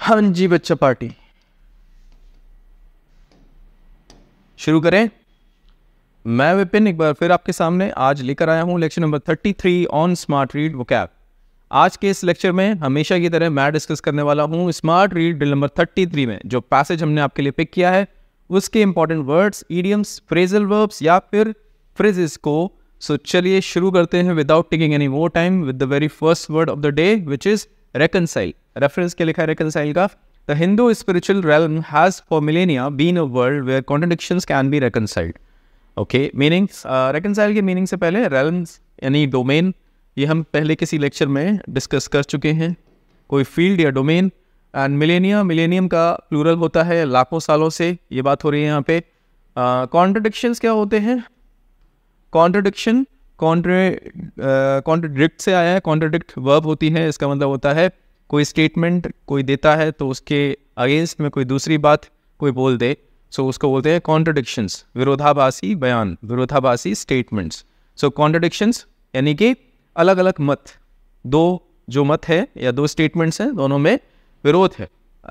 हाँ जी बच्चा पार्टी शुरू करें मैं विपिन एक बार फिर आपके सामने आज लेकर आया हूं lecture number 33 on smart read vocab आज के इस लेक्चर में हमेशा की तरह मैं डिस्कस करने वाला हूं स्मार्ट रीड ड्रिल नंबर 33 में जो पैसेज हमने आपके लिए पिक किया है उसके important words idioms phrasal verbs या फिर फ्रेजेस को सो so, चलिए शुरू करते हैं without taking any more time with the very first word of the day which is reconcile. Reference ke likha hai reconcile ka. The Hindu spiritual realm has for millennia been a world where contradictions can be reconciled. Okay, meaning uh, reconcile के meaning से पहले realms यानी domain ये हम पहले किसी lecture में discuss कर चुके हैं कोई फील्ड या डोमेन एंड मिलेनिया मिलेनियम का प्लूरल होता है लाखों सालों से ये बात हो रही है यहाँ पे कॉन्ट्रडिक्शंस uh, क्या होते हैं कॉन्ट्रडिक्शन कॉन्ट्रे कॉन्ट्रोडिक्ट uh, से आया है कॉन्ट्रोडिक्ट वर्ब होती है इसका मतलब होता है कोई स्टेटमेंट कोई देता है तो उसके अगेंस्ट में कोई दूसरी बात कोई बोल दे सो so उसको बोलते हैं कॉन्ट्रडिक्शंस विरोधाभासी बयान विरोधाभासी स्टेटमेंट्स सो कॉन्ट्रोडिक्शंस यानी कि अलग अलग मत दो जो मत है या दो स्टेटमेंट्स हैं दोनों में विरोध है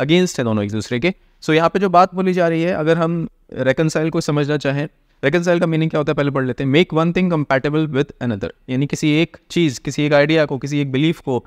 अगेंस्ट है दोनों एक दूसरे के सो so यहाँ पे जो बात बोली जा रही है अगर हम रेकनसाइल को समझना चाहें रेकनसाइल का मीनिंग क्या होता है पहले पढ़ लेते हैं make one thing compatible with another यानी किसी एक चीज़ किसी एक आइडिया को किसी एक बिलीफ को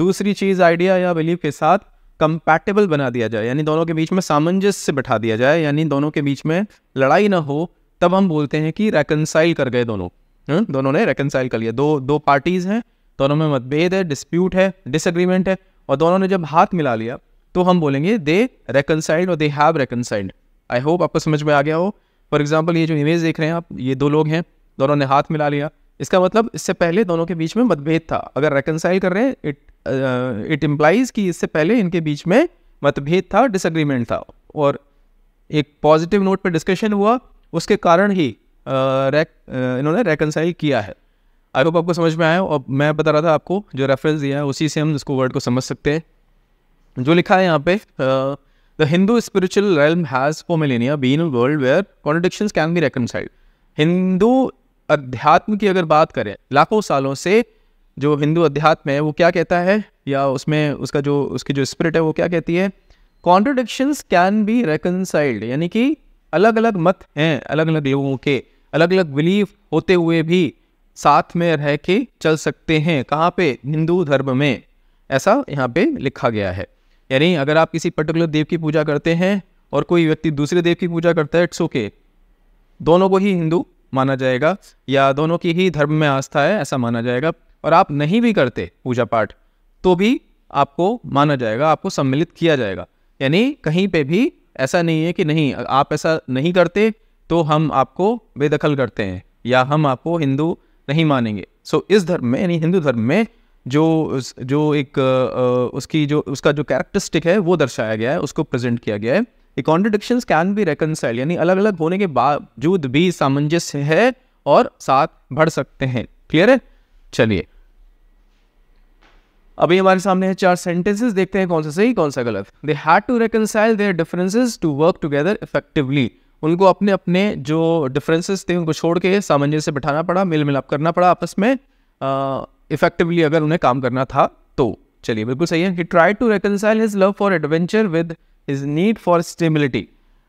दूसरी चीज़ आइडिया या बिलीफ के साथ कंपैटिबल बना दिया जाए यानी दोनों के बीच में सामंजस्य बैठा दिया जाए यानी दोनों के बीच में लड़ाई ना हो तब हम बोलते हैं कि रेकनसाइल कर गए दोनों हुँ? हम्म, दोनों ने रेकनसाइल कर लिया दो दो पार्टीज़ हैं दोनों में मतभेद है डिस्प्यूट है डिसएग्रीमेंट है और दोनों ने जब हाथ मिला लिया तो हम बोलेंगे दे रेकनसाइल्ड और दे हैव रेकनसाइल्ड आई होप आपको समझ में आ गया हो फॉर एग्जाम्पल ये जो इमेज देख रहे हैं आप ये दो लोग हैं दोनों ने हाथ मिला लिया इसका मतलब इससे पहले दोनों के बीच में मतभेद था अगर रेकनसाइल कर रहे हैं इट इट इम्प्लाइज कि इससे पहले इनके बीच में मतभेद था डिसग्रीमेंट था और एक पॉजिटिव नोट पर डिस्कशन हुआ उसके कारण ही रेक uh, uh, इन्होंने रेकनसाइल किया है आई होप आपको समझ में आया और मैं बता रहा था आपको जो रेफरेंस दिया है उसी से हम इसको वर्ड को समझ सकते हैं जो लिखा है यहाँ पे uh, The Hindu spiritual realm has for millennia been a world where contradictions can be reconciled. Hindu अध्यात्म की अगर बात करें लाखों सालों से जो हिंदू अध्यात्म है वो क्या कहता है या उसमें उसका जो उसकी जो स्पिरिट है वो क्या कहती है कॉन्ट्रोडिक्शंस कैन बी रेकनसाइल्ड यानी कि अलग अलग मत हैं अलग अलग लोगों के अलग अलग बिलीव होते हुए भी साथ में रह के चल सकते हैं कहाँ पे हिंदू धर्म में ऐसा यहाँ पे लिखा गया है यानी अगर आप किसी पर्टिकुलर देव की पूजा करते हैं और कोई व्यक्ति दूसरे देव की पूजा करता है इट्स ओके दोनों को ही हिंदू माना जाएगा या दोनों की ही धर्म में आस्था है ऐसा माना जाएगा और आप नहीं भी करते पूजा पाठ तो भी आपको माना जाएगा आपको सम्मिलित किया जाएगा यानी कहीं पे भी ऐसा नहीं है कि नहीं आप ऐसा नहीं करते तो हम आपको बेदखल करते हैं या हम आपको हिंदू नहीं मानेंगे सो so, इस धर्म में यानी हिंदू धर्म में जो जो एक उसकी जो उसका जो कैरेक्टरिस्टिक है वो दर्शाया गया है उसको प्रेजेंट किया गया है कॉन्ट्रडिक्शन कैन बी रेकनसाइल यानी अलग अलग होने के बावजूद भी सामंजस्य है और साथ बढ़ सकते हैं क्लियर है चलिए अभी हमारे सामने है चार सेंटेंसेस देखते हैं कौन सा सही कौन सा गलत they had to reconcile their differences to work together effectively उनको अपने अपने जो डिफरेंसेस थे उनको छोड़ के सामंजस्य बिठाना पड़ा मेल मिलाप करना पड़ा आपस में इफेक्टिवली अगर उन्हें काम करना था तो चलिए बिल्कुल सही है he try to reconcile his love for adventure with his need for stability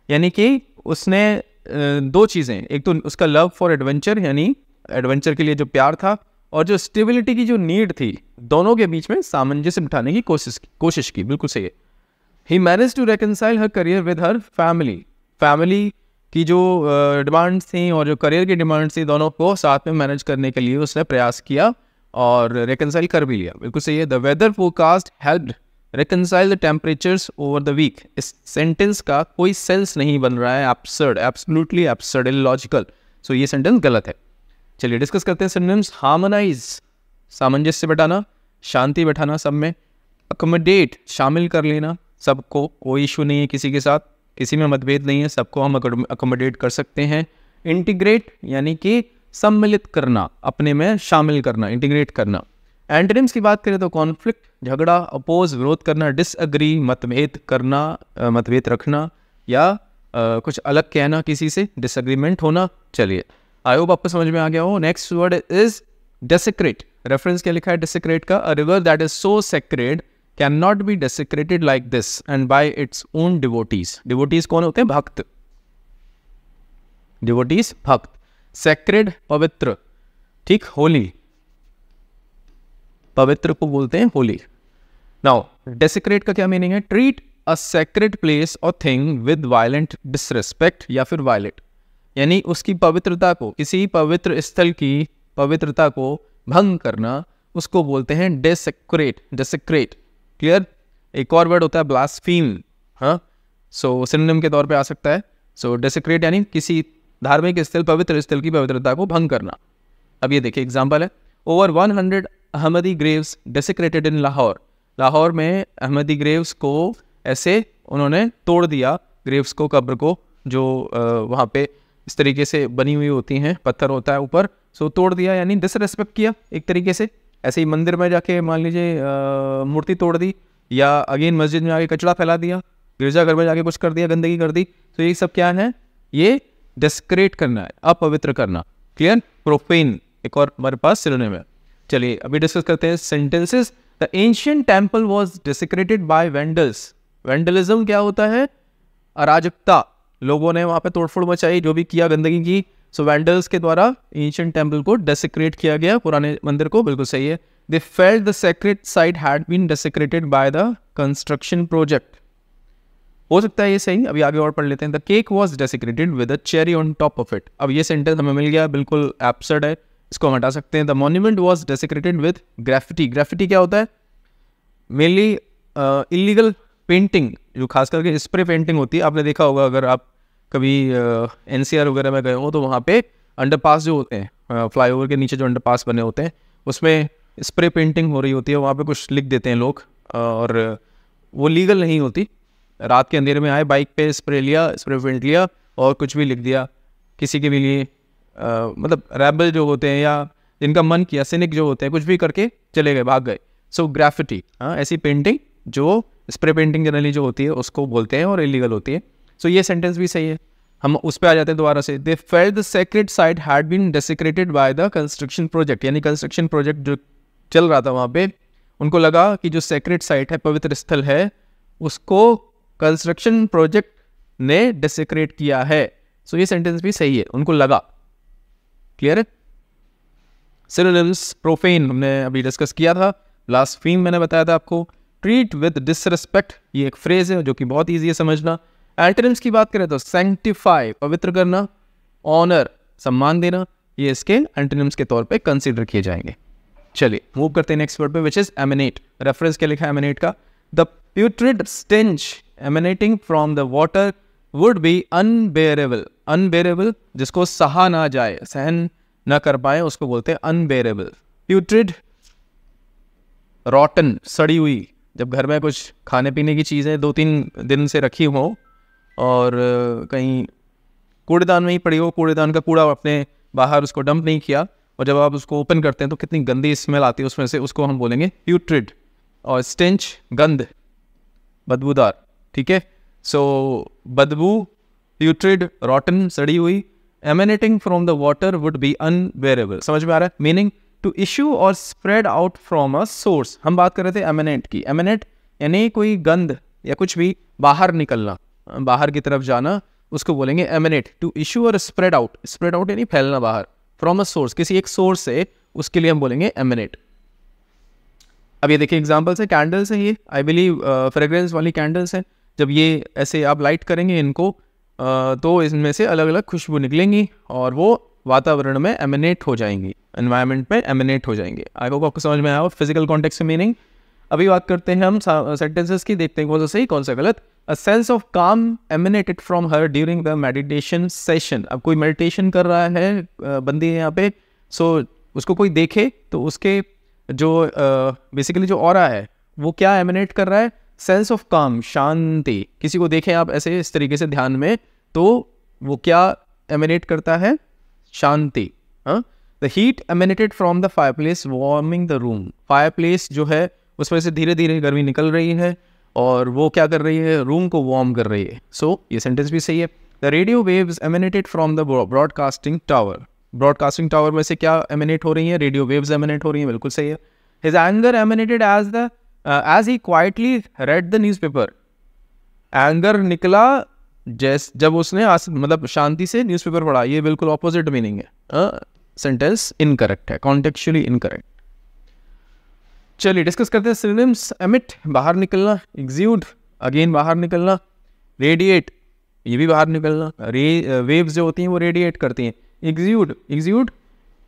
यानी कि उसने दो चीज़ें एक तो उसका लव फॉर एडवेंचर यानी एडवेंचर के लिए जो प्यार था और जो स्टेबिलिटी की जो नीड थी दोनों के बीच में सामंजस्य बिठाने की कोशिश कोशिश की बिल्कुल सही है he manage to reconcile her career with her family family की जो डिमांड्स थी और जो करियर की डिमांड्स थी दोनों को साथ में मैनेज करने के लिए उसने प्रयास किया और रिकनसाइल कर भी लिया बिल्कुल सही है the weather forecast help reconcile the temperatures over the week इस सेंटेंस का कोई सेंस नहीं बन रहा है absurd absurd illogical so ये सेंटेंस गलत है चलिए डिस्कस करते हैं सेंटेंस हार्मोनाइज सामंजस्य बैठाना शांति बैठाना सब में अकोमोडेट शामिल कर लेना सबको कोई इशू नहीं है किसी के साथ किसी में मतभेद नहीं है सबको हम अकोमोडेट कर सकते हैं इंटीग्रेट यानी कि सम्मिलित करना अपने में शामिल करना इंटीग्रेट करना एंटनिम्स की बात करें तो कॉन्फ्लिक्ट झगड़ा अपोज विरोध करना डिसअग्री मतभेद करना मतभेद रखना या आ, कुछ अलग कहना किसी से डिसअग्रीमेंट होना चलिए आई होप आपको समझ में आ गया हो next word is desecrate reference क्या लिखा है डेसिक्रेट का river that is so sacred can not be desecrated like this and by its own devotees devotees कौन होते हैं भक्त डिवोटीज भक्त सेक्रेड पवित्र ठीक होली पवित्र को बोलते हैं होली नाउ डेसिक्रेट का क्या मीनिंग है treat a sacred place or thing with violent disrespect या फिर वायलेंट यानी उसकी पवित्रता को किसी पवित्र स्थल की पवित्रता को भंग करना उसको बोलते हैं डेसेक्रेट डेसेक्रेट क्लियर एक और वर्ड होता है ब्लास्फीम हाँ सो सिनेम के तौर पे आ सकता है सो so, डेसेक्रेट यानी किसी धार्मिक स्थल पवित्र स्थल की पवित्रता को भंग करना अब ये देखिए एग्जाम्पल है over hundred Ahmadi graves desecrated in Lahore Lahore में अहमदी ग्रेव्स को ऐसे उन्होंने तोड़ दिया ग्रेव्स को कब्र को जो वहाँ पे इस तरीके से बनी हुई होती हैं पत्थर होता है ऊपर सो तोड़ दिया यानी डिसरेस्पेक्ट किया एक तरीके से ऐसे ही मंदिर में जाके मान लीजिए मूर्ति तोड़ दी या अगेन मस्जिद में आके कचड़ा फैला दिया गिरजाघर में जाके कुछ कर दिया गंदगी कर दी तो ये सब क्या है ये डेस्क्रेट करना है अपवित्र करना क्लियर प्रोपेन एक और हमारे पास सिलोनिम है चलिए अभी डिस्कस करते हैं sentences the ancient temple was desecrated by vandals vandalism क्या होता है अराजकता लोगों ने वहां पे तोड़फोड़ मचाई जो भी किया गंदगी की सो so, वेंडल्स के द्वारा एंशियंट टेम्पल को डेसिक्रेट किया गया पुराने मंदिर को बिल्कुल सही है they felt the sacred site had been desecrated by the construction project हो सकता है ये सही अभी आगे और पढ़ लेते हैं the cake was desecrated with a cherry on top of it अब ये सेंटेंस हमें मिल गया बिल्कुल एप्सर्ड है इसको हम हटा सकते हैं the monument was desecrated with graffiti graffiti क्या होता है मेनली इलीगल पेंटिंग जो खास करके स्प्रे पेंटिंग होती है आपने देखा होगा अगर आप कभी एन सी आर वगैरह में गए हो तो वहाँ पे पास जो होते हैं फ्लाई uh, ओवर के नीचे जो पास बने होते हैं उसमें स्प्रे पेंटिंग हो रही होती है वहाँ पे कुछ लिख देते हैं लोग और वो लीगल नहीं होती रात के अंधेरे में आए बाइक पे स्प्रे लिया स्प्रे पेंट लिया और कुछ भी लिख दिया किसी के भी लिए आ, मतलब रैबल जो होते हैं या जिनका मन किया सिनिक जो होते हैं कुछ भी करके चले गए भाग गए सो so, ग्राफिटी हाँ ऐसी पेंटिंग जो स्प्रे पेंटिंग जनरली जो होती है उसको बोलते हैं और इलीगल होती है सो so, ये सेंटेंस भी सही है हम उस पर आ जाते हैं दोबारा से they fell the sacred site had been desecrated by the construction project यानी कंस्ट्रक्शन प्रोजेक्ट जो चल रहा था वहाँ पे उनको लगा कि जो सेक्रेट साइट है पवित्र स्थल है उसको कंस्ट्रक्शन प्रोजेक्ट ने डेसिक्रेट किया है सो so, ये सेंटेंस भी सही है उनको लगा क्लियर है सिनोनिम्स प्रोफेन हमने अभी डिस्कस किया था लास्ट फीम मैंने बताया था आपको ट्रीट विद डिसरेस्पेक्ट ये एक फ्रेज है जो कि बहुत ईजी है समझना एल्टरिम्स की बात करें तो सेंटिफाई पवित्र करना ऑनर सम्मान देना ये इसके एंटनिम्स के तौर पे कंसीडर किए जाएंगे चलिए मूव करते हैं नेक्स्ट वर्ड पे विच इज एमिनेट रेफरेंस क्या लिखा है एमिनेट का the putrid stench emanating from the water would be unbearable unbearable जिसको सहा ना जाए सहन ना कर पाए उसको बोलते हैं अनबेरेबल प्यूट्रिड रॉटन सड़ी हुई जब घर में कुछ खाने पीने की चीज़ें दो तीन दिन से रखी हो और कहीं कूड़ेदान में ही पड़ी हो कूड़ेदान का कूड़ा अपने बाहर उसको डंप नहीं किया और जब आप उसको ओपन करते हैं तो कितनी गंदी स्मेल आती है उसमें से उसको हम बोलेंगे प्यूट्रिड और स्टेंच गंद बदबूदार ठीक है सो बदबू प्यूट्रिड रॉटन सड़ी हुई emanating from the water would be unbearable समझ में आ रहा है meaning to issue or spread out from a source हम बात कर रहे थे एमिनेट की एमिनेट यानी कोई गंध या कुछ भी बाहर निकलना बाहर की तरफ जाना उसको बोलेंगे emanate to issue or spread out spread out यानी फैलना बाहर फ्रॉम अ सोर्स किसी एक सोर्स से उसके लिए हम बोलेंगे एमिनेट अब ये देखिए एग्जाम्पल्स है कैंडल्स है ये आई बिलीव फ्रेग्रेंस वाली कैंडल्स हैं जब ये ऐसे आप लाइट करेंगे इनको uh, तो इनमें से अलग अलग खुशबू निकलेंगी और वो वातावरण में एमिनेट हो जाएंगी एनवायरमेंट में एमिनेट हो जाएंगे आई होप आपको समझ में आया फिजिकल कॉन्टेक्ट में मीनिंग अभी बात करते हैं हम सेंटेंसेस की देखते हैं कौन सा सही कौन सा गलत a sense of calm emanated from her during the meditation session अब कोई मेडिटेशन कर रहा है uh, बंदी है यहाँ पे सो so, उसको कोई देखे तो उसके जो बेसिकली जो और है वो क्या एमिनेट कर रहा है सेंस ऑफ काम शांति किसी को देखें आप ऐसे इस तरीके से ध्यान में तो वो क्या एमिनेट करता है शांति the heat emanated from the fireplace warming the room fireplace जो है उसमें से धीरे धीरे गर्मी निकल रही है और वो क्या कर रही है रूम को वार्म कर रही है सो so, ये सेंटेंस भी सही है the radio waves emanated from the broadcasting tower broadcasting tower में से क्या एमिनेट हो रही है रेडियो वेव्स एमिनेट हो रही हैं बिल्कुल सही है his anger emanated as the as he quietly read the newspaper anger निकला जैस जब उसने आस, मतलब शांति से न्यूज पेपर पढ़ा ये बिल्कुल ऑपोजिट मीनिंग है सेंटेंस uh, इनकरेक्ट है कॉन्टेक्चुअली इनकरेक्ट चलिए डिस्कस करते हैं सिनेम्स एमिट बाहर निकलना एग्ज्यूड अगेन बाहर निकलना रेडिएट ये भी बाहर निकलना रे वेव्स uh, जो होती हैं वो रेडिएट करती हैं एग्ज्यूड एग्ज्यूड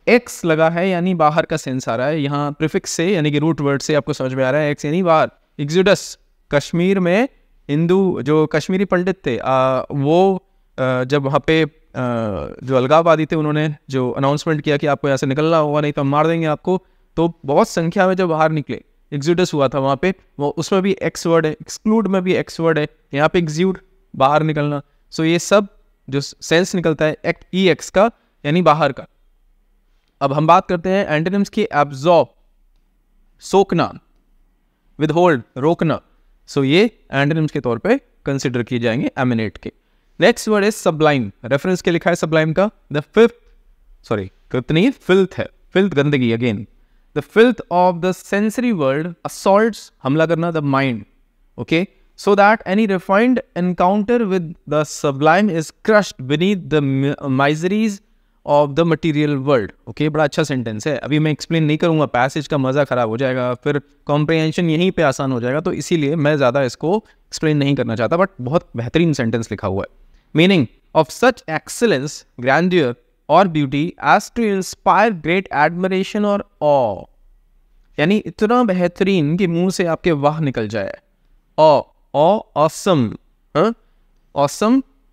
एक्स लगा है यानी बाहर का सेंस आ रहा है यहाँ प्रिफिक्स से यानी कि रूट वर्ड से आपको समझ में आ रहा है एक्स यानी बाहर एग्जूडस कश्मीर में हिंदू जो कश्मीरी पंडित थे आ, वो आ, जब वहाँ पे आ, जो अलगाववादी थे उन्होंने जो अनाउंसमेंट किया कि आपको यहाँ से निकलना होगा नहीं तो हम मार देंगे आपको तो बहुत संख्या में जब बाहर निकले एग्जूडस हुआ था वहाँ पे वो उसमें भी एक्स वर्ड है एक्सक्लूड में भी एक्स वर्ड है यहाँ पे एग्ज्यूड बाहर निकलना सो ये सब जो सेंस निकलता है एक्ट ई एक्स का यानी बाहर का अब हम बात करते हैं एंटेनिम्स की एब्जॉर्ब सोखना विद होल्ड रोकना सो ये एंटेनिम्स के तौर पे कंसिडर किए जाएंगे एमिनेट के next word is sublime reference के लिखा है सब्लाइम का द फिफ्थ सॉरी कितनी फिल्थ है फिल्थ गंदगी again the filth of the sensory world assault हमला करना the mind okay okay? so that any refined encounter with the sublime is crushed beneath the miseries of the material world. Okay, बड़ा अच्छा sentence है अभी मैं explain नहीं करूँगा passage का मज़ा ख़राब हो जाएगा फिर comprehension यहीं पर आसान हो जाएगा तो इसीलिए मैं ज़्यादा इसको explain नहीं करना चाहता but बहुत बेहतरीन sentence लिखा हुआ है meaning of such excellence, grandeur और beauty as to inspire great admiration or awe. यानी इतना बेहतरीन कि मुंह से आपके वाह निकल जाए ऑ और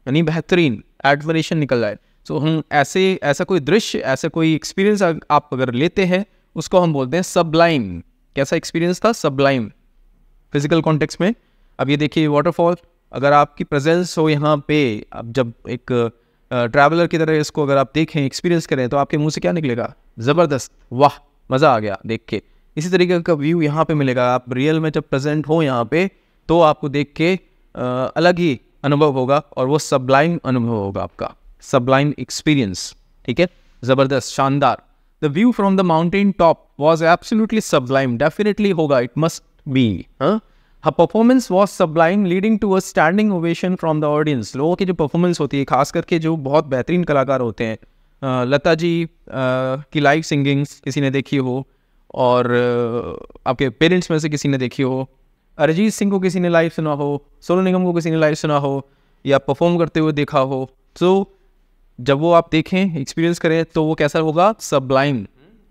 यानी बेहतरीन एडमरेशन निकल जाए सो so, हम ऐसे ऐसा कोई दृश्य ऐसा कोई एक्सपीरियंस आप अगर लेते हैं उसको हम बोलते हैं सबलाइम कैसा एक्सपीरियंस था सबलाइम फिजिकल कॉन्टेक्स्ट में अब ये देखिए वाटरफॉल अगर आपकी प्रेजेंस हो यहाँ पे अब जब एक ट्रैवलर की तरह इसको अगर आप देखें एक्सपीरियंस करें तो आपके मुंह से क्या निकलेगा ज़बरदस्त वाह मज़ा आ गया देख के इसी तरीके का व्यू यहाँ पे मिलेगा आप रियल में जब प्रेजेंट हो यहाँ पे तो आपको देख के अलग ही अनुभव होगा और वो सबलाइन अनुभव होगा आपका सबलाइन एक्सपीरियंस ठीक है ज़बरदस्त शानदार the view from the mountain top was absolutely sublime definitely होगा इट मस्ट बी हाँ was performance leading to a standing ovation from the audience लोगों की जो परफॉर्मेंस होती है खास करके जो बहुत बेहतरीन कलाकार होते हैं लता जी की लाइव सिंगिंग्स किसी ने देखी हो और आपके पेरेंट्स में से किसी ने देखी हो अरिजीत सिंह को किसी ने लाइव सुना हो सोनू निगम को किसी ने लाइव सुना हो या परफॉर्म करते हुए देखा हो तो जब वो आप देखें एक्सपीरियंस करें तो वो कैसा होगा सबलाइम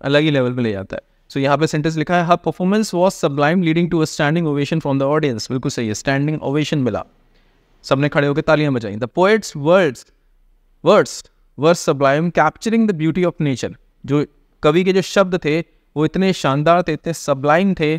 अलग ही लेवल पे ले जाता है सो so, यहाँ पे सेंटेंस लिखा है her performance was sublime leading to a standing ovation from the audience बिल्कुल सही है स्टैंडिंग ओवेशन मिला सबने खड़े होकर तालियां बजाई the poet's words words were sublime capturing the beauty of nature जो कवि के जो शब्द थे वो इतने शानदार थे इतने सबलाइम थे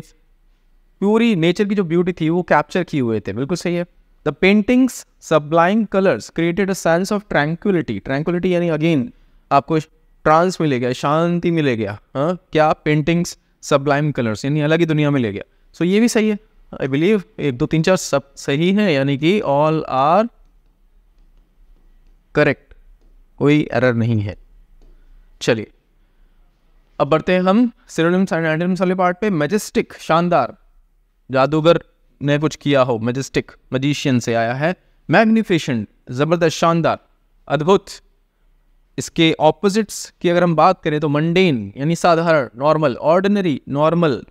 प्यूरी नेचर की जो ब्यूटी थी वो कैप्चर किए हुए थे बिल्कुल सही है the paintings supplying colours created a sense of tranquillity tranquillity यानी अगेन आपको ट्रांस में ले गया शांति में ले गया हाँ क्या पेंटिंग्स सबलाइम कलर्स यानी अलग ही दुनिया में ले गया सो so, ये भी सही है आई बिलीव एक दो तीन चार सब सही है यानी कि ऑल आर करेक्ट कोई एरर नहीं है चलिए अब बढ़ते हैं हम सिरोनिम्स एंड एंटोनिम्स वाले पार्ट पे मैजेस्टिक शानदार जादूगर ने कुछ किया हो मजिस्टिक मजिशियन से आया है मैग्निफिशेंट ज़बरदस्त शानदार अद्भुत इसके ऑपोजिट्स की अगर हम बात करें तो मंडेन यानी साधारण नॉर्मल ऑर्डिनरी नॉर्मल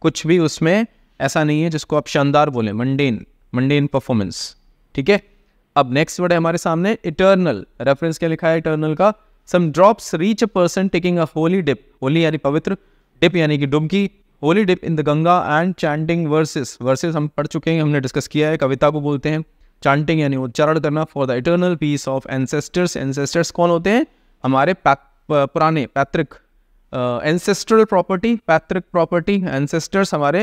कुछ भी उसमें ऐसा नहीं है जिसको आप शानदार बोलें मंडेन मंडेन परफॉर्मेंस ठीक है अब नेक्स्ट वर्ड है हमारे सामने इटर्नल रेफरेंस क्या लिखा है इटर्नल का some drops reach a person taking a holy dip holy यानी पवित्र डिप यानी कि डुबकी holy dip in the Ganga and chanting verses verses हम पढ़ चुके हैं हमने डिस्कस किया है कविता को बोलते हैं चैंटिंग यानी उच्चारण करना for the eternal peace of ancestors ancestors कौन होते हैं हमारे पुराने पैतृक एंसेस्ट्रल प्रॉपर्टी पैतृक प्रॉपर्टी एंसेस्टर्स हमारे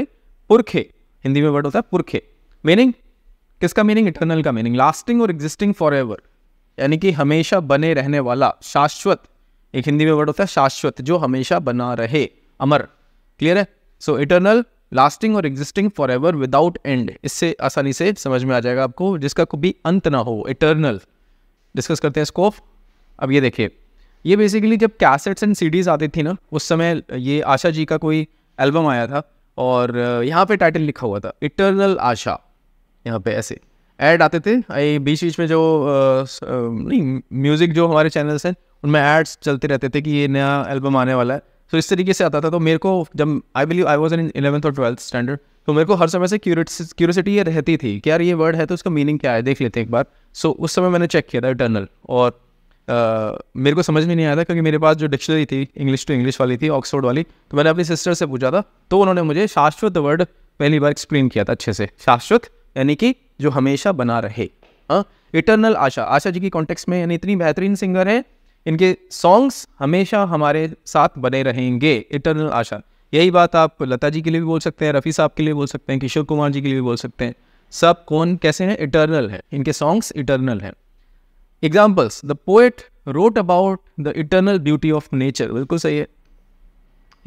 पुरखे हिंदी में वर्ड होता है पुरखे मीनिंग किसका मीनिंग इटर्नल का मीनिंग लास्टिंग और एग्जिस्टिंग फॉर एवर यानी कि हमेशा बने रहने वाला शाश्वत एक हिंदी में वर्ड होता है शाश्वत जो हमेशा बना रहे अमर क्लियर है सो इटर्नल लास्टिंग और existing for ever without end इससे आसानी से समझ में आ जाएगा आपको जिसका कभी अंत ना हो इटर्नल डिस्कस करते हैं इसको अब ये देखिए ये बेसिकली जब कैसेट्स एंड सीडीज आती थी ना उस समय ये आशा जी का कोई एल्बम आया था और यहाँ पे टाइटल लिखा हुआ था इटर्नल आशा यहाँ पे ऐसे ऐड आते थे बीच बीच में जो नहीं म्यूज़िक जो हमारे चैनल्स हैं उनमें एड्स चलते रहते थे कि ये नया एल्बम आने वाला है सो इस तरीके से आता था तो मेरे को जब I believe I was in eleventh और ट्वेल्थ स्टैंडर्ड तो मेरे को हर समय से क्यूरसिटी ये रहती थी कि यार ये वर्ड है तो उसका मीनिंग क्या है देख लेते हैं एक बार सो so, उस समय मैंने चेक किया था इंटरनल और Uh, मेरे को समझ में नहीं आया था क्योंकि मेरे पास जो डिक्शनरी थी इंग्लिश टू इंग्लिश वाली थी ऑक्सफोर्ड वाली तो मैंने अपनी सिस्टर से पूछा था तो उन्होंने मुझे शाश्वत वर्ड पहली बार एक्सप्लेन किया था अच्छे से शाश्वत यानी कि जो हमेशा बना रहे इटर्नल हाँ? इटरनल आशा आशा जी की कॉन्टेक्स्ट में यानी इतनी बेहतरीन सिंगर है इनके सॉन्ग्स हमेशा हमारे साथ बने रहेंगे इटरनल आशा यही बात आप लता जी के लिए भी बोल सकते हैं रफ़ी साहब के लिए बोल सकते हैं किशोर कुमार जी के लिए भी बोल सकते हैं सब कौन कैसे हैं इटर्नल है इनके सॉन्ग्स इटर्नल हैं examples the poet wrote about the eternal beauty of nature बिल्कुल सही है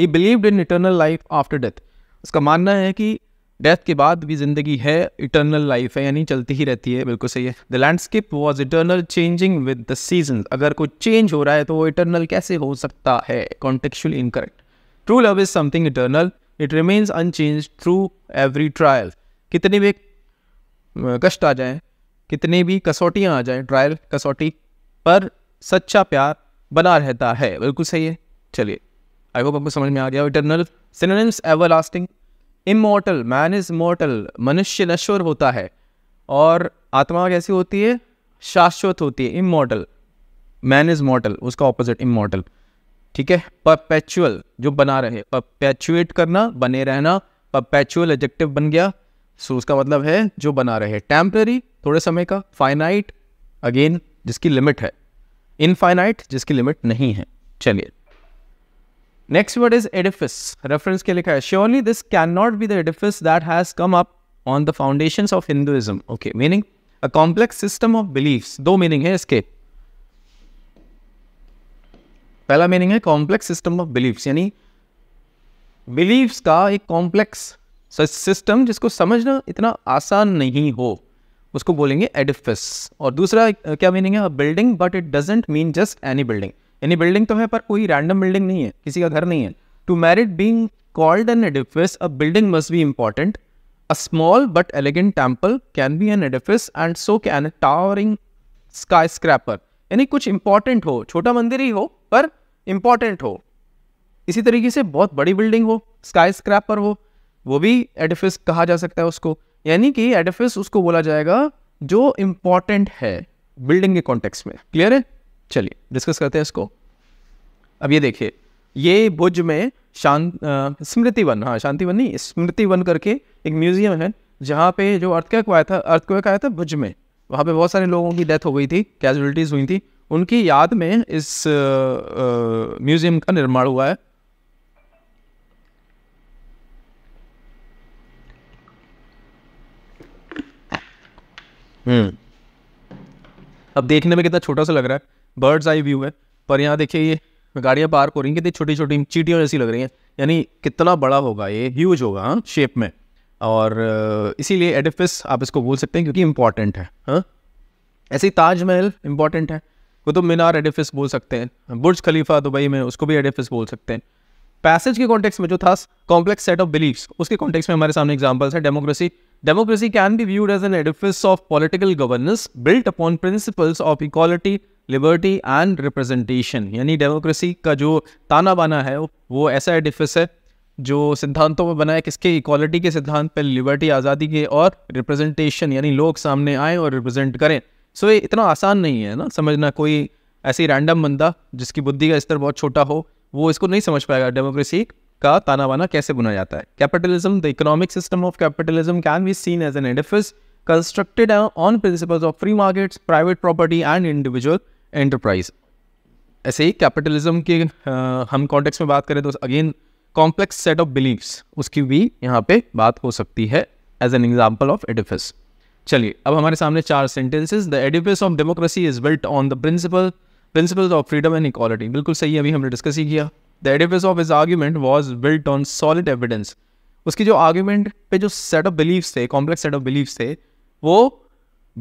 he believed in eternal life after death उसका मानना है कि डेथ के बाद भी ज़िंदगी है इटर्नल लाइफ है यानी चलती ही रहती है बिल्कुल सही है the landscape was eternal changing with the season अगर कोई चेंज हो रहा है तो वो इटर्नल कैसे हो सकता है contextually incorrect true love is something eternal it remains unchanged through every trial कितने भी कष्ट आ जाए कितने भी कसौटियाँ आ जाए ट्रायल कसौटी पर सच्चा प्यार बना रहता है बिल्कुल सही है चलिए आई होप आपको समझ में आ गया eternal synonyms ever lasting immortal man is mortal मनुष्य नश्वर होता है और आत्मा कैसी होती है शाश्वत होती है इमोटल मैन इज मोर्टल उसका ऑपोजिट इमोटल ठीक है परपैचुअल जो बना रहे परपैचुएट करना बने रहना परपैचुअल एजेक्टिव बन गया सो उसका मतलब है जो बना रहे टेम्प्रेरी थोड़े समय का फाइनाइट अगेन जिसकी लिमिट है इनफाइनाइट जिसकी लिमिट नहीं है चलिए next word is edifice reference के लिखा है surely this can not be the edifice that has come up on the foundation of Hinduism okay meaning a complex system of beliefs दो meaning है इसके पहला मीनिंग है कॉम्प्लेक्स सिस्टम ऑफ बिलीव्स यानी beliefs का एक कॉम्प्लेक्स सिस्टम जिसको समझना इतना आसान नहीं हो उसको बोलेंगे एडिफिस और दूसरा क्या मीनिंग है building but it doesn't mean just any building यानी बिल्डिंग तो है पर कोई रैंडम बिल्डिंग नहीं है किसी का घर नहीं है to merit being called an edifice a building must be important a small but elegant temple can be an edifice and so can towering skyscraper यानी कुछ इंपॉर्टेंट हो छोटा मंदिर ही हो पर इम्पॉर्टेंट हो इसी तरीके से बहुत बड़ी बिल्डिंग हो स्काई स्क्रैपर हो वो भी एडिफिस कहा जा सकता है उसको यानी कि एडिफिस उसको बोला जाएगा जो इम्पॉर्टेंट है बिल्डिंग के कॉन्टेक्स्ट में क्लियर है चलिए डिस्कस करते हैं इसको अब ये देखिए ये भुज में शांत स्मृति वन हाँ शांति वन नहीं स्मृति वन करके एक म्यूजियम है जहाँ पे जो अर्थक्वेक आया था अर्थक्वेक आया था भुज में वहाँ पे बहुत सारे लोगों की डेथ हो गई थी कैजुअलिटीज़ हुई थी उनकी याद में इस म्यूजियम का निर्माण हुआ है हम्म अब देखने में कितना छोटा सा लग रहा है बर्ड्स आई व्यू है पर यहाँ देखिए ये गाड़ियाँ पार्क हो रही हैं कितनी छोटी छोटी चीटियों जैसी लग रही हैं यानी कितना बड़ा होगा ये ह्यूज होगा हाँ शेप में और इसीलिए एडिफिस आप इसको बोल सकते हैं क्योंकि इम्पॉर्टेंट है हाँ ऐसे ही ताजमहल इम्पॉर्टेंट है कुतुब तो मीनार एडिफिस बोल सकते हैं बुर्ज खलीफा दुबई तो में उसको भी एडिफिस बोल सकते हैं पैसेज के कॉन्टेक्स्ट में जो था कॉम्प्लेक्स सेट ऑफ बिलीफ्स उसके कॉन्टेक्स्ट में हमारे सामने एग्जांपल्स है democracy democracy can be viewed as an edifice of political governance built upon principles of equality liberty and representation यानी डेमोक्रेसी का जो ताना बाना है वो ऐसा एडिफिस है जो सिद्धांतों में बना है किसके इक्वालिटी के सिद्धांत पर लिबर्टी आज़ादी के और रिप्रेजेंटेशन यानी लोग सामने आए और रिप्रेजेंट करें सो ये इतना आसान नहीं है ना समझना कोई ऐसी रैंडम बंदा जिसकी बुद्धि का स्तर बहुत छोटा हो वो इसको नहीं समझ पाएगा डेमोक्रेसी का ताना बाना कैसे बुना जाता है capitalism the economic system of capitalism can be seen as an edifice constructed on principles of free markets private property and individual enterprise ऐसे ही कैपिटलिज्म के आ, हम कॉन्टेक्स्ट में बात करें तो again complex set of beliefs उसकी भी यहाँ पे बात हो सकती है as an example of edifice चलिए अब हमारे सामने चार sentences the edifice of democracy is built on the principle principle of freedom and equality बिल्कुल सही अभी हमने डिस्कस ही किया the edifice of his argument was built on solid evidence उसकी जो आर्ग्यूमेंट पे जो सेट ऑफ बिलीव्स थे कॉम्प्लेक्स सेट ऑफ बिलीव्स थे वो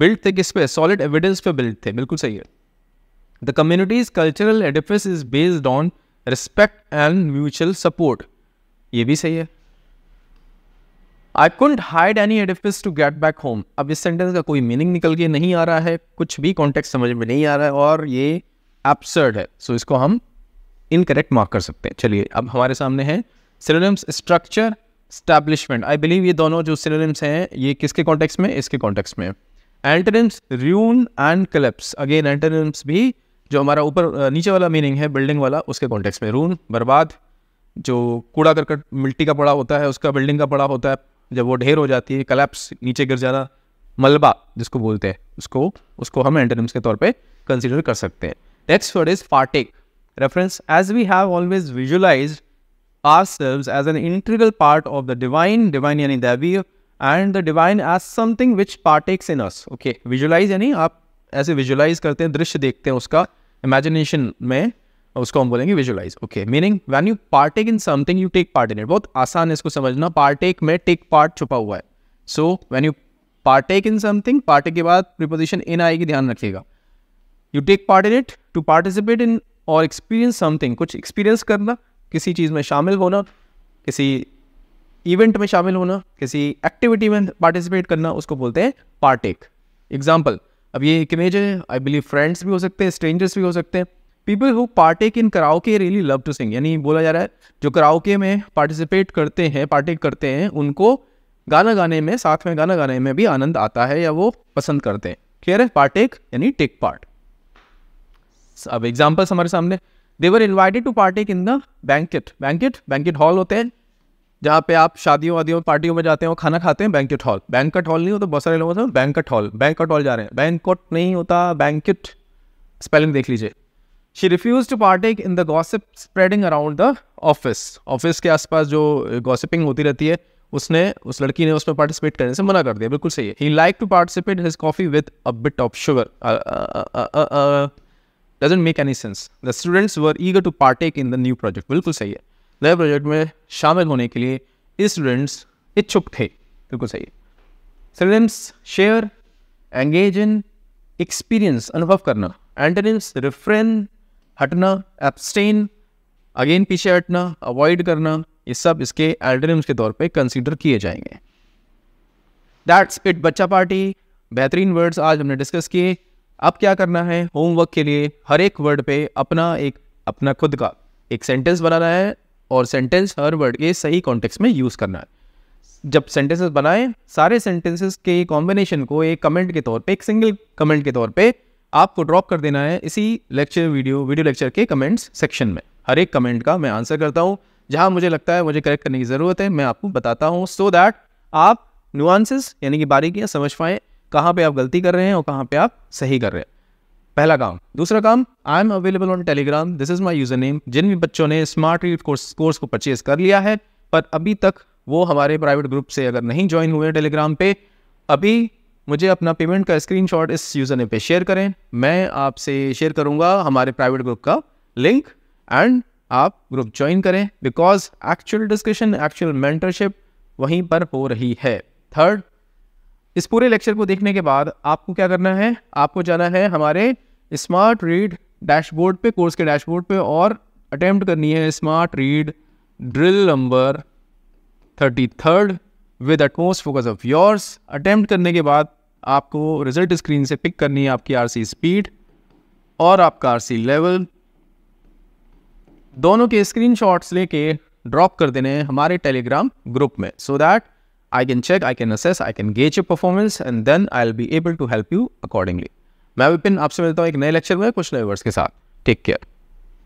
बिल्ट थे किस पे सॉलिड एविडेंस पे बिल्ट थे बिल्कुल सही है The community's cultural edifice is based on respect and mutual support. ये भी सही है I couldn't hide any edifice to get back home अब इस सेंटेंस का कोई मीनिंग निकल के नहीं आ रहा है कुछ भी कॉन्टेक्ट समझ में नहीं आ रहा है और ये एबसर्ड है सो so, इसको हम इनकरेक्ट मार्क कर सकते हैं चलिए अब हमारे सामने है synonyms structure establishment I believe ये दोनों जो सिनोनिम्स हैं ये किसके कॉन्टेक्स में इसके कॉन्टेक्स में antonyms ruin and collapse again antonyms भी जो हमारा ऊपर नीचे वाला मीनिंग है बिल्डिंग वाला उसके कॉन्टेक्स में रून बर्बाद जो कूड़ा करकट मिट्टी का पड़ा होता है उसका बिल्डिंग का पड़ा होता है जब वो ढेर हो जाती है कलेप्स नीचे गिर जाना मलबा जिसको बोलते हैं उसको उसको हम एंटेनिम्स के तौर पर कंसिडर कर सकते हैं next word is partake reference as we have always visualise ourselves as an integral part of the divine divine यानी दैवी and the divine as something which partakes in us okay visualise यानी आप ऐसे visualise करते हैं दृश्य देखते हैं उसका इमेजिनेशन में उसको हम बोलेंगे visualise okay meaning when you partake in something you take part in it बहुत आसान है इसको समझना पार्टेक में टेक पार्ट छुपा हुआ है so when you partake in something partake के बाद प्रिपोजिशन इन आएगी ध्यान रखिएगा you take part in it to participate in or experience something कुछ एक्सपीरियंस करना किसी चीज़ में शामिल होना किसी इवेंट में शामिल होना किसी एक्टिविटी में पार्टिसिपेट करना उसको बोलते हैं पार्टेक एग्जाम्पल अब ये एक इमेज है आई बिलीव फ्रेंड्स भी हो सकते हैं स्ट्रेंजर्स भी हो सकते हैं पीपल हु पार्टेक इन कराओ के रियली लव टू सिंग यानी बोला जा रहा है जो कराओ के में पार्टिसिपेट करते हैं पार्टेक करते हैं उनको गाना गाने में साथ में गाना गाने में भी आनंद आता है या वो पसंद करते हैं क्लियर है पार्टेक यानी टेक पार्ट अब एग्जाम्पल्स हमारे सामने they were invited to partake in the banquet banquet banquet hall होते हैं जहाँ पे आप शादियों वादियों पार्टियों में जाते हो खाना खाते हैं बैंकट हॉल बैंकट हॉल नहीं होता बहुत सारे लोगों से बैंकट हॉल बैंकट हॉल जा रहे हैं बैंकट नहीं होता बैंकट स्पेलिंग देख लीजिए she refuse to partake in the gossip spreading around the office office के आसपास जो गॉसिपिंग uh, होती रहती है उसने उस लड़की ने उसमें पार्टिसिपेट करने से मना कर दिया बिल्कुल सही है he like to participate his coffee with a bit of sugar doesn't make any sense the students were eager to partake in the new project बिल्कुल सही है नए प्रोजेक्ट में शामिल होने के लिए स्टूडेंट्स इच्छुक थे बिल्कुल सही students share engage in experience अनुभव करना एंटेनिम्स रिफ्रेन हटना एब्सटेन अगेन पीछे हटना अवॉइड करना ये सब इसके एल्टनिम्स के तौर पे कंसीडर किए जाएंगे दैट्स इट बच्चा पार्टी बेहतरीन वर्ड्स आज हमने डिस्कस किए अब क्या करना है होमवर्क के लिए हर एक वर्ड पे अपना एक अपना खुद का एक सेंटेंस बनाना है और सेंटेंस हर वर्ड के सही कॉन्टेक्स में यूज़ करना है जब सेंटेंसेस बनाएं सारे सेंटेंसेस के कॉम्बिनेशन को एक कमेंट के तौर पे एक सिंगल कमेंट के तौर पे आपको ड्रॉप कर देना है इसी लेक्चर वीडियो वीडियो लेक्चर के कमेंट्स सेक्शन में हर एक कमेंट का मैं आंसर करता हूँ जहाँ मुझे लगता है मुझे करेक्ट करने की ज़रूरत है मैं आपको बताता हूँ सो दैट आप नुआंसेस यानी कि बारीकियाँ समझ पाएँ कहाँ पर आप गलती कर रहे हैं और कहाँ पर आप सही कर रहे हैं पहला काम दूसरा काम I am available on Telegram this is my username जिन भी बच्चों ने स्मार्ट रीड कोर्स कोर्स को परचेज कर लिया है पर अभी तक वो हमारे प्राइवेट ग्रुप से अगर नहीं ज्वाइन हुए टेलीग्राम पे अभी मुझे अपना पेमेंट का शॉट इस यूज़र नेम पे शेयर करें मैं आपसे शेयर करूंगा हमारे प्राइवेट ग्रुप का लिंक एंड आप ग्रुप ज्वाइन करें because actual discussion actual mentorship वहीं पर हो रही है थर्ड इस पूरे लेक्चर को देखने के बाद आपको क्या करना है आपको जाना है हमारे स्मार्ट रीड डैशबोर्ड पे कोर्स के डैशबोर्ड पे और अटैम्प्ट करनी है Smart Read drill number thirty third with utmost focus of yours attempt करने के बाद आपको रिजल्ट स्क्रीन से पिक करनी है आपकी आर स्पीड और आपका आर लेवल दोनों के स्क्रीनशॉट्स लेके ड्रॉप कर देने हैं हमारे टेलीग्राम ग्रुप में so so that I can check, I can assess, I can gauge your performance and then I'll be able to help you accordingly. मैं विपिन आपसे मिलता हूँ एक नए लेक्चर में कुछ नए वर्ड्स के साथ टेक केयर